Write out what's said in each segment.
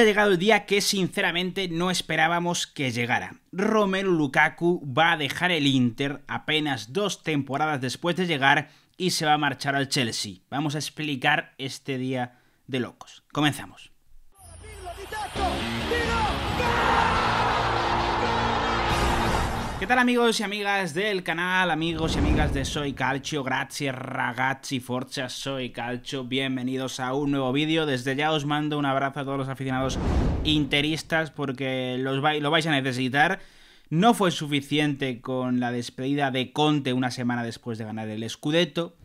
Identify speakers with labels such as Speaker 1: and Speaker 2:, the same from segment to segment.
Speaker 1: ha llegado el día que sinceramente no esperábamos que llegara. Romelu Lukaku va a dejar el Inter apenas dos temporadas después de llegar y se va a marchar al Chelsea. Vamos a explicar este día de locos. Comenzamos. ¿Qué tal amigos y amigas del canal, amigos y amigas de Soy Calcio? Grazie ragazzi, forza Soy Calcio. Bienvenidos a un nuevo vídeo. Desde ya os mando un abrazo a todos los aficionados interistas porque los lo vais a necesitar. No fue suficiente con la despedida de Conte una semana después de ganar el Scudetto.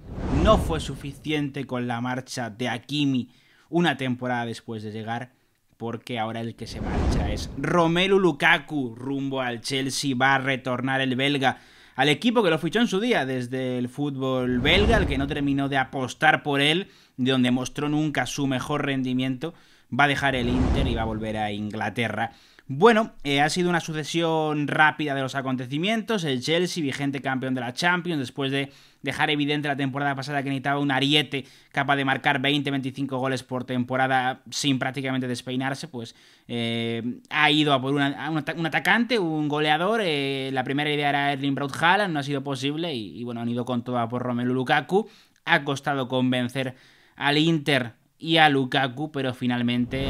Speaker 1: No fue suficiente con la marcha de Akimi una temporada después de llegar porque ahora el que se marcha es Romelu Lukaku, rumbo al Chelsea, va a retornar el belga al equipo que lo fichó en su día desde el fútbol belga, el que no terminó de apostar por él, de donde mostró nunca su mejor rendimiento, va a dejar el Inter y va a volver a Inglaterra bueno, eh, ha sido una sucesión rápida de los acontecimientos. El Chelsea, vigente campeón de la Champions, después de dejar evidente la temporada pasada que necesitaba un ariete capaz de marcar 20-25 goles por temporada sin prácticamente despeinarse, pues eh, ha ido a por un, atacante, un goleador. Eh, la primera idea era Erling Braut Haaland, no ha sido posible y, bueno, han ido con toda por Romelu Lukaku. Ha costado convencer al Inter y a Lukaku, pero finalmente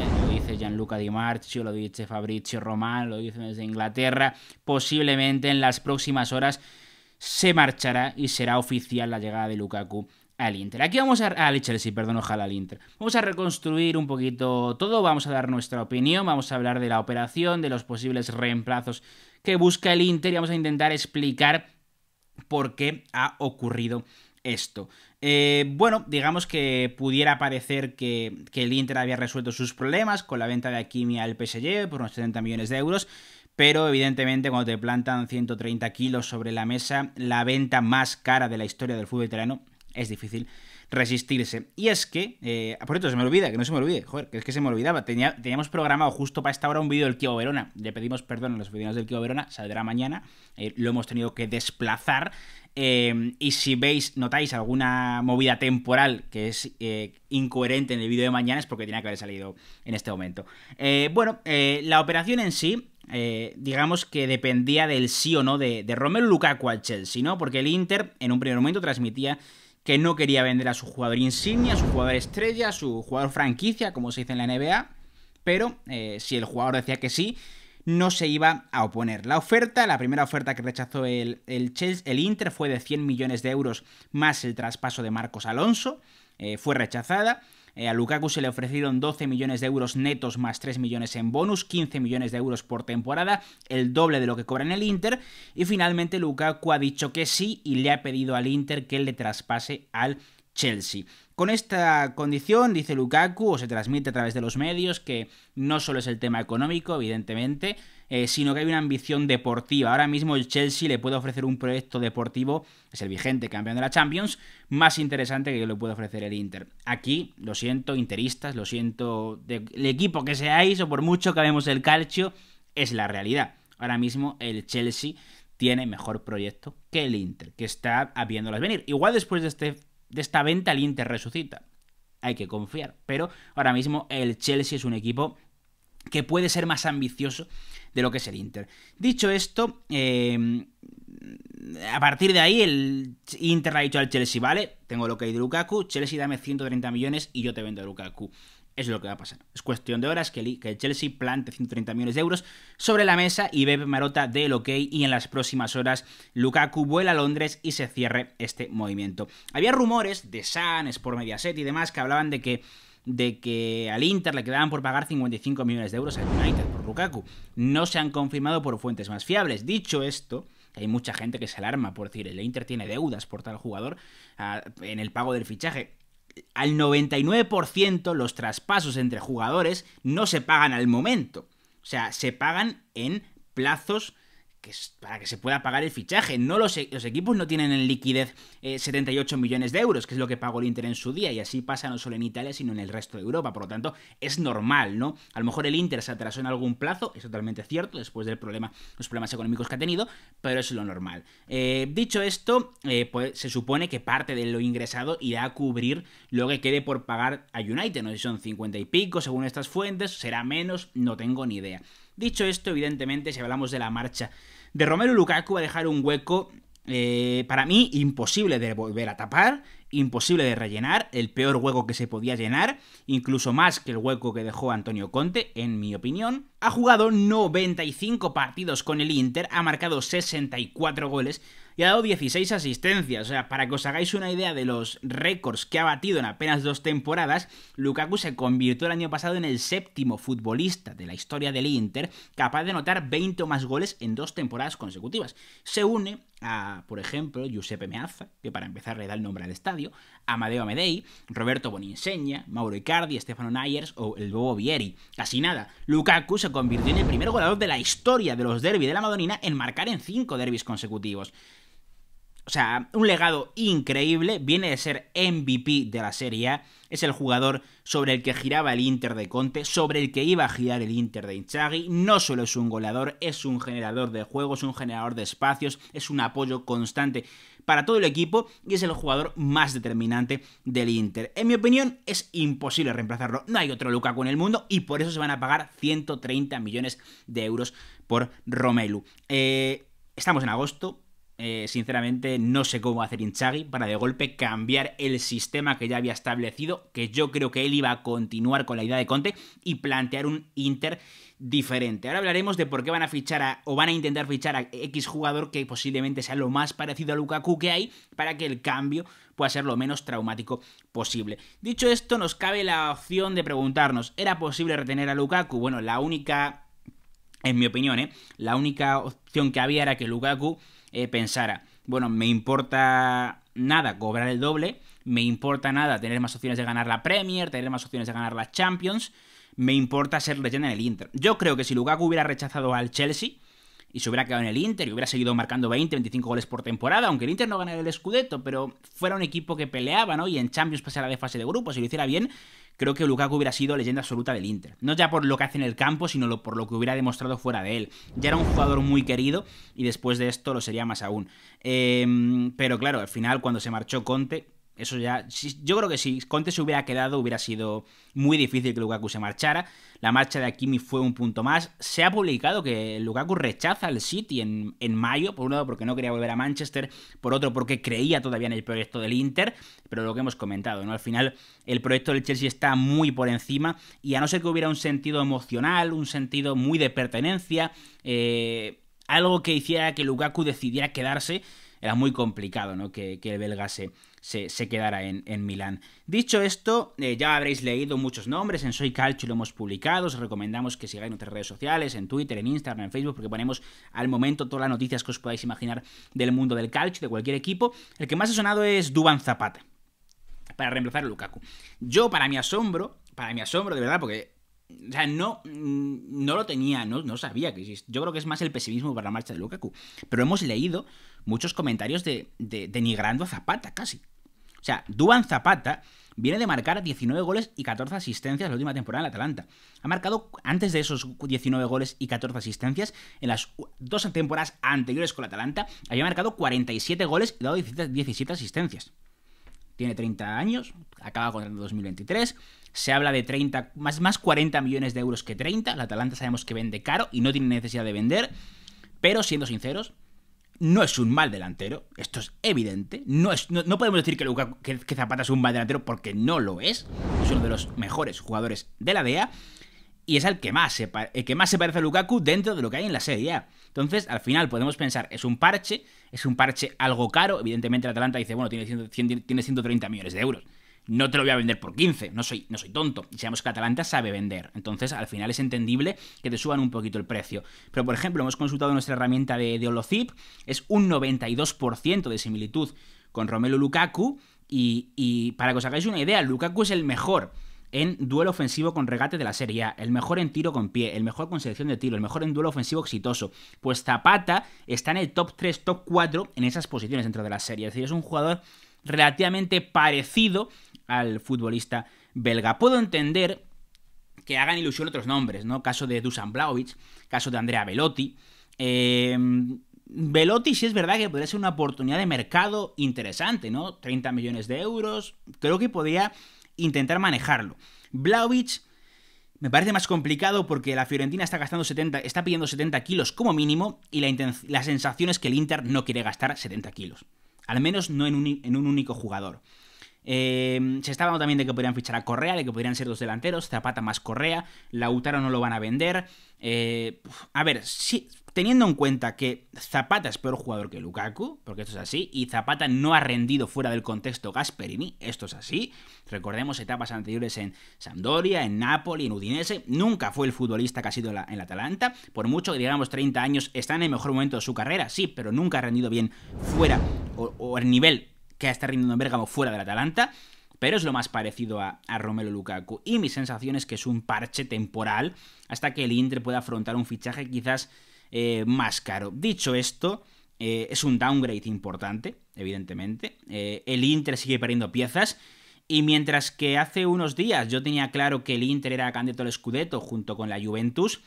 Speaker 1: Gianluca Di Marchio, lo dice Fabrizio Román, lo dice desde Inglaterra. Posiblemente en las próximas horas se marchará y será oficial la llegada de Lukaku al Inter. Aquí vamos a... perdón, ojalá al Inter. Vamos a reconstruir un poquito todo, vamos a dar nuestra opinión, vamos a hablar de la operación, de los posibles reemplazos que busca el Inter y vamos a intentar explicar por qué ha ocurrido esto. Eh, bueno, digamos que pudiera parecer que, el Inter había resuelto sus problemas con la venta de Akimi al PSG por unos 70 millones de euros, pero evidentemente cuando te plantan 130 kilos sobre la mesa, la venta más cara de la historia del fútbol italiano, es difícil resistirse. Y es que, eh, ah, por cierto, se me olvida, que no se me olvide, joder, que es que se me olvidaba. teníamos programado justo para esta hora un vídeo del Kio Verona. Le pedimos perdón a los vecinos del Kio Verona, saldrá mañana. Eh, lo hemos tenido que desplazar Em, y si veis, notáis alguna movida temporal que es eh, incoherente en el vídeo de mañana, es porque tenía que haber salido en este momento. Eh, bueno, eh, la operación en sí. digamos que dependía del sí o no de, de Romelu Lukaku al Chelsea, ¿no? Porque el Inter en un primer momento transmitía que no quería vender a su jugador insignia, a su jugador estrella, a su jugador franquicia, como se dice en la NBA, pero si el jugador decía que sí, no se iba a oponer. La oferta, la primera oferta que rechazó el, el, el Inter fue de 100 millones de euros más el traspaso de Marcos Alonso, eh, fue rechazada. Eh, a Lukaku se le ofrecieron 12 millones de euros netos más 3 millones en bonus, 15 millones de euros por temporada, el doble de lo que cobra en el Inter. Y finalmente Lukaku ha dicho que sí y le ha pedido al Inter que le traspase al Chelsea. Con esta condición, dice Lukaku, o se transmite a través de los medios, que no solo es el tema económico, evidentemente, eh, sino que hay una ambición deportiva. Ahora mismo el Chelsea le puede ofrecer un proyecto deportivo, es el vigente campeón de la Champions, más interesante que lo puede ofrecer el Inter. Aquí, lo siento, interistas, lo siento, el equipo que seáis, o por mucho que vemos el calcio, es la realidad. Ahora mismo el Chelsea tiene mejor proyecto que el Inter, que está viéndolas venir. Igual después de este de esta venta el Inter resucita. Hay que confiar. Pero ahora mismo el Chelsea es un equipo que puede ser más ambicioso de lo que es el Inter. Dicho esto, em, a partir de ahí el Inter ha dicho al Chelsea, vale, tengo lo que hay de Lukaku, Chelsea dame 130 millones y yo te vendo a Lukaku es lo que va a pasar. Es cuestión de horas que el, Chelsea plante 130 millones de euros sobre la mesa y Bebe Marota dé el ok y en las próximas horas Lukaku vuela a Londres y se cierre este movimiento. Había rumores de San, Sport Mediaset y demás que hablaban de que de que al Inter le quedaban por pagar 55 millones de euros al United por Lukaku. No se han confirmado por fuentes más fiables. Dicho esto, hay mucha gente que se alarma por decir, el Inter tiene deudas por tal jugador ah, en el pago del fichaje al 99% los traspasos entre jugadores no se pagan al momento. O sea, se pagan en plazos que para que se pueda pagar el fichaje. No los, equipos no tienen en liquidez 78 eh, millones de euros, que es lo que pagó el Inter en su día, y así pasa no solo en Italia, sino en el resto de Europa. Por lo tanto, es normal, ¿no? A lo mejor el Inter se atrasó en algún plazo, es totalmente cierto, después del problema, los problemas económicos que ha tenido, pero es lo normal. Eh, dicho esto, eh, pues, se supone que parte de lo ingresado irá a cubrir lo que quede por pagar a United. No si son 50 y pico, según estas fuentes, será menos, no tengo ni idea. Dicho esto, evidentemente, si hablamos de la marcha de Romero Lukaku, va a dejar un hueco eh, para mí imposible de volver a tapar, imposible de rellenar, el peor hueco que se podía llenar, incluso más que el hueco que dejó Antonio Conte, en mi opinión. Ha jugado 95 partidos con el Inter, ha marcado 64 goles y ha dado 16 asistencias. O sea, para que os hagáis una idea de los récords que ha batido en apenas dos temporadas, Lukaku se convirtió el año pasado en el séptimo futbolista de la historia del Inter capaz de anotar 20 o más goles en dos temporadas consecutivas. Se une a, por ejemplo, Giuseppe Meazza, que para empezar le da el nombre al estadio, Amadeo Amedei, Roberto Boninseña, Mauro Icardi, Stefano Nayers o el Bobo Vieri. Casi nada. Lukaku se convirtió en el primer goleador de la historia de los derbis de la Madonina en marcar en cinco derbis consecutivos. O sea, un legado increíble, viene de ser MVP de la Serie A, es el jugador sobre el que giraba el Inter de Conte, sobre el que iba a girar el Inter de Inzaghi, no solo es un goleador, es un generador de juegos, un generador de espacios, es un apoyo constante para todo el equipo y es el jugador más determinante del Inter. En mi opinión, es imposible reemplazarlo. No hay otro Lukaku en el mundo y por eso se van a pagar 130 millones de euros por Romelu. Eh, estamos en agosto, eh, sinceramente no sé cómo hacer Inchagi para de golpe cambiar el sistema que ya había establecido, que yo creo que él iba a continuar con la idea de Conte y plantear un Inter diferente. Ahora hablaremos de por qué van a fichar o van a intentar fichar a X jugador que posiblemente sea lo más parecido a Lukaku que hay para que el cambio pueda ser lo menos traumático posible. Dicho esto, nos cabe la opción de preguntarnos, ¿era posible retener a Lukaku? Bueno, la única, en mi opinión, ¿eh? la única opción que había era que Lukaku eh, pensara, bueno, me importa nada cobrar el doble, me importa nada tener más opciones de ganar la Premier, tener más opciones de ganar la Champions, me importa ser leyenda en el Inter. Yo creo que si Lukaku hubiera rechazado al Chelsea, y se hubiera quedado en el Inter y hubiera seguido marcando 20, 25 goles por temporada, aunque el Inter no ganara el Scudetto, pero fuera un equipo que peleaba, ¿no? Y en Champions pasara de fase de grupo, si lo hiciera bien, creo que Lukaku hubiera sido leyenda absoluta del Inter. No ya por lo que hace en el campo, sino por lo que hubiera demostrado fuera de él. Ya era un jugador muy querido y después de esto lo sería más aún. Em, pero claro, al final cuando se marchó Conte eso ya. yo creo que si Conte se hubiera quedado, hubiera sido muy difícil que Lukaku se marchara. La marcha de Akimi fue un punto más. Se ha publicado que Lukaku rechaza al City en, en, mayo, por un lado porque no quería volver a Manchester, por otro porque creía todavía en el proyecto del Inter, pero lo que hemos comentado, ¿no? Al final, el proyecto del Chelsea está muy por encima y a no ser que hubiera un sentido emocional, un sentido muy de pertenencia, eh, algo que hiciera que Lukaku decidiera quedarse, era muy complicado ¿no? que, el belga se, se, quedara en, Milán. Dicho esto, eh, ya habréis leído muchos nombres, en Soy Calcio lo hemos publicado, os recomendamos que sigáis nuestras redes sociales, en Twitter, en Instagram, en Facebook, porque ponemos al momento todas las noticias que os podáis imaginar del mundo del calcio, de cualquier equipo. El que más ha sonado es Duban Zapata, para reemplazar a Lukaku. Yo, para mi asombro, para mi asombro, de verdad, porque o sea, no, mm, no lo tenía, no, no sabía que Yo creo que es más el pesimismo para la marcha de Lukaku. Pero hemos leído muchos comentarios de, de, denigrando a Zapata, casi. O sea, Duan Zapata viene de marcar 19 goles y 14 asistencias la última temporada en Atalanta. Ha marcado antes de esos 19 goles y 14 asistencias, en las dos temporadas anteriores con Atalanta, había marcado 47 goles y dado 17 asistencias tiene 30 años, acaba con el 2023. Se habla de 30, más, más 40 millones de euros que 30. La Atalanta sabemos que vende caro y no tiene necesidad de vender. Pero siendo sinceros, no es un mal delantero. Esto es evidente. No, no, podemos decir que, que, que Zapata es un mal delantero porque no lo es. Es uno de los mejores jugadores de la DEA y es el que, más se que más se parece a Lukaku dentro de lo que hay en la Serie Entonces, al final podemos pensar, es un parche, es un parche algo caro. Evidentemente, el Atalanta dice, bueno, tiene, tiene 130 millones de euros. No te lo voy a vender por 15, no soy, no soy tonto. Y sabemos que Atalanta sabe vender. Entonces, al final es entendible que te suban un poquito el precio. Pero, por ejemplo, hemos consultado nuestra herramienta de, de es un 92% de similitud con Romelu Lukaku. Y, y para que os hagáis una idea, Lukaku es el mejor en duelo ofensivo con regate de la Serie A, el mejor en tiro con pie, el mejor con selección de tiro, el mejor en duelo ofensivo exitoso. Pues Zapata está en el top 3, top 4 en esas posiciones dentro de la serie. Es decir, es un jugador relativamente parecido al futbolista belga. Puedo entender que hagan ilusión otros nombres, ¿no? Caso de Dusan Blaovic, caso de Andrea Velotti. Eh, Velotti sí es verdad que podría ser una oportunidad de mercado interesante, ¿no? 30 millones de euros. Creo que podría intentar manejarlo. Blaovic me parece más complicado porque la Fiorentina está gastando 70, está pidiendo 70 kilos como mínimo y la, la sensación es que el Inter no quiere gastar 70 kilos. Al menos no en un, único jugador. Eh, se está hablando también de que podrían fichar a Correa, de que podrían ser dos delanteros, Zapata más Correa, Lautaro no lo van a vender. Eh, a ver, sí, teniendo en cuenta que Zapata es peor jugador que Lukaku, porque esto es así, y Zapata no ha rendido fuera del contexto Gasperini, esto es así. Recordemos etapas anteriores en Sampdoria, en Napoli, en Udinese, nunca fue el futbolista que ha sido en la, Atalanta, por mucho que digamos 30 años, está en el mejor momento de su carrera, sí, pero nunca ha rendido bien fuera o, el nivel que está rindiendo en Bergamo fuera del Atalanta pero es lo más parecido a, a, Romelu Lukaku. Y mi sensación es que es un parche temporal hasta que el Inter pueda afrontar un fichaje quizás eh, más caro. Dicho esto, eh, es un downgrade importante, evidentemente. Eh, el Inter sigue perdiendo piezas. Y mientras que hace unos días yo tenía claro que el Inter era candidato al Scudetto junto con la Juventus,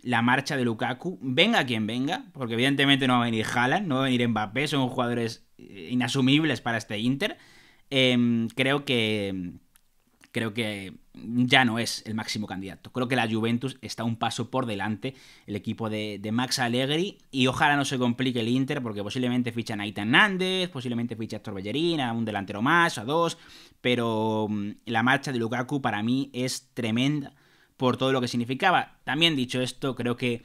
Speaker 1: la marcha de Lukaku, venga quien venga, porque evidentemente no va a venir Haaland, no va a venir Mbappé, son jugadores inasumibles para este Inter. Em, creo que creo que ya no es el máximo candidato. Creo que la Juventus está un paso por delante, el equipo de, de Max Allegri, y ojalá no se complique el Inter, porque posiblemente ficha a Aitan Hernández, posiblemente ficha a Torbellerín, a un delantero más, a dos, pero mm, la marcha de Lukaku para mí es tremenda por todo lo que significaba. También dicho esto, creo que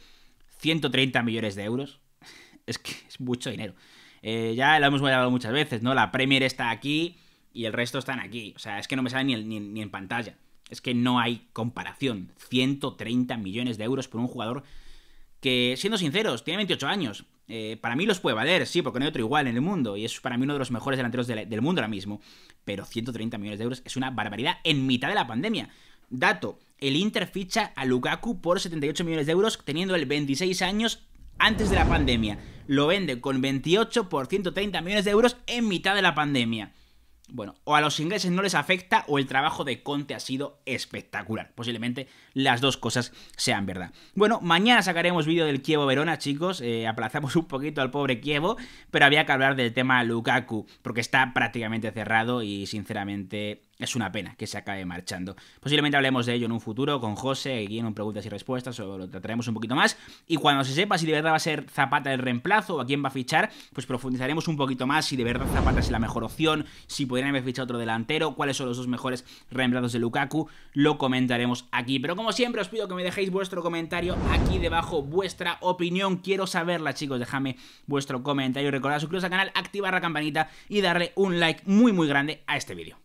Speaker 1: 130 millones de euros es que es mucho dinero. Eh, ya lo hemos hablado muchas veces, ¿no? La Premier está aquí, y el resto están aquí. O sea, es que no me sale ni, en pantalla. Es que no hay comparación. 130 millones de euros por un jugador que, siendo sinceros, tiene 28 años. Eh, para mí los puede valer, sí, porque no hay otro igual en el mundo. Y es para mí uno de los mejores delanteros del mundo ahora mismo. Pero 130 millones de euros es una barbaridad en mitad de la pandemia. Dato, el Inter ficha a Lukaku por 78 millones de euros teniendo el 26 años antes de la pandemia. Lo vende con 28 por 130 millones de euros en mitad de la pandemia. Bueno, o a los ingleses no les afecta o el trabajo de Conte ha sido espectacular. Posiblemente las dos cosas sean verdad. Bueno, mañana sacaremos vídeo del Kievo Verona, chicos. Eh, aplazamos un poquito al pobre Kievo, pero había que hablar del tema Lukaku, porque está prácticamente cerrado y sinceramente es una pena que se acabe marchando. Posiblemente hablemos de ello en un futuro con José, aquí en un preguntas y respuestas, o lo trataremos un poquito más. Y cuando se sepa si de verdad va a ser Zapata el reemplazo o a quién va a fichar, pues profundizaremos un poquito más si de verdad Zapata es la mejor opción, si pudieran haber fichado otro delantero, cuáles son los dos mejores reemplazos de Lukaku, lo comentaremos aquí. Pero como siempre os pido que me dejéis vuestro comentario aquí debajo, vuestra opinión, quiero saberla chicos, dejadme vuestro comentario, recordad suscribiros al canal, activar la campanita y darle un like muy muy grande a este vídeo.